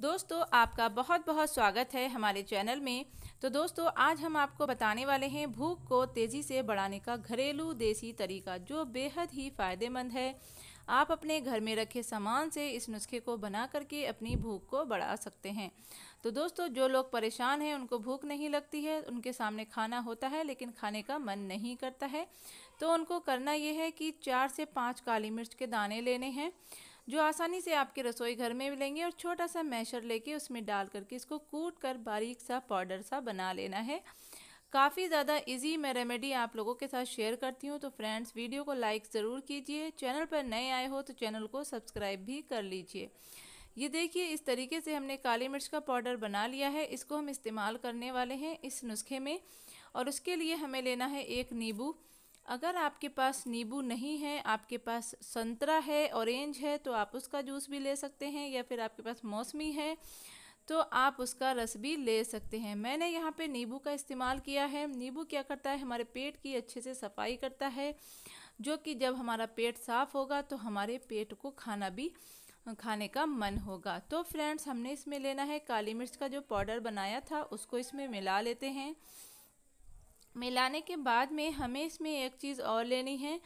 दोस्तों आपका बहुत बहुत स्वागत है हमारे चैनल में तो दोस्तों आज हम आपको बताने वाले हैं भूख को तेज़ी से बढ़ाने का घरेलू देसी तरीका जो बेहद ही फ़ायदेमंद है आप अपने घर में रखे सामान से इस नुस्खे को बना करके अपनी भूख को बढ़ा सकते हैं तो दोस्तों जो लोग परेशान हैं उनको भूख नहीं लगती है उनके सामने खाना होता है लेकिन खाने का मन नहीं करता है तो उनको करना यह है कि चार से पाँच काली मिर्च के दाने लेने हैं जो आसानी से आपके रसोई घर में मिलेंगे और छोटा सा मैशर लेके उसमें डाल करके इसको कूट कर बारीक सा पाउडर सा बना लेना है काफ़ी ज़्यादा इजी मैं रेमेडी आप लोगों के साथ शेयर करती हूँ तो फ्रेंड्स वीडियो को लाइक ज़रूर कीजिए चैनल पर नए आए हो तो चैनल को सब्सक्राइब भी कर लीजिए ये देखिए इस तरीके से हमने काली मिर्च का पाउडर बना लिया है इसको हम इस्तेमाल करने वाले हैं इस नुस्खे में और उसके लिए हमें लेना है एक नींबू अगर आपके पास नींबू नहीं है आपके पास संतरा है ऑरेंज है तो आप उसका जूस भी ले सकते हैं या फिर आपके पास मौसमी है तो आप उसका रस भी ले सकते हैं मैंने यहाँ पे नींबू का इस्तेमाल किया है नींबू क्या करता है हमारे पेट की अच्छे से सफाई करता है जो कि जब हमारा पेट साफ़ होगा तो हमारे पेट को खाना भी खाने का मन होगा तो फ्रेंड्स हमने इसमें लेना है काली मिर्च का जो पाउडर बनाया था उसको इसमें मिला लेते हैं मिलाने के बाद में हमें इसमें एक चीज़ और लेनी है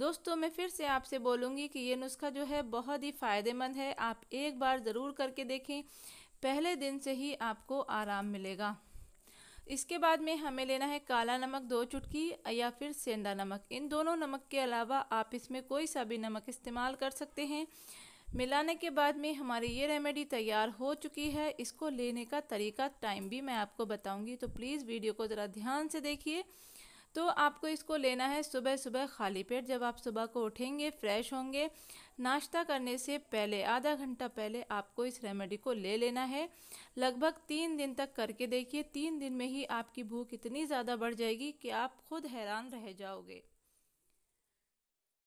दोस्तों मैं फिर से आपसे बोलूँगी कि ये नुस्खा जो है बहुत ही फ़ायदेमंद है आप एक बार ज़रूर करके देखें पहले दिन से ही आपको आराम मिलेगा इसके बाद में हमें लेना है काला नमक दो चुटकी या फिर सेंधा नमक इन दोनों नमक के अलावा आप इसमें कोई सा भी नमक इस्तेमाल कर सकते हैं मिलाने के बाद में हमारी ये रेमेडी तैयार हो चुकी है इसको लेने का तरीका टाइम भी मैं आपको बताऊंगी तो प्लीज़ वीडियो को ज़रा ध्यान से देखिए तो आपको इसको लेना है सुबह सुबह खाली पेट जब आप सुबह को उठेंगे फ्रेश होंगे नाश्ता करने से पहले आधा घंटा पहले आपको इस रेमेडी को ले लेना है लगभग तीन दिन तक करके देखिए तीन दिन में ही आपकी भूख इतनी ज़्यादा बढ़ जाएगी कि आप खुद हैरान रह जाओगे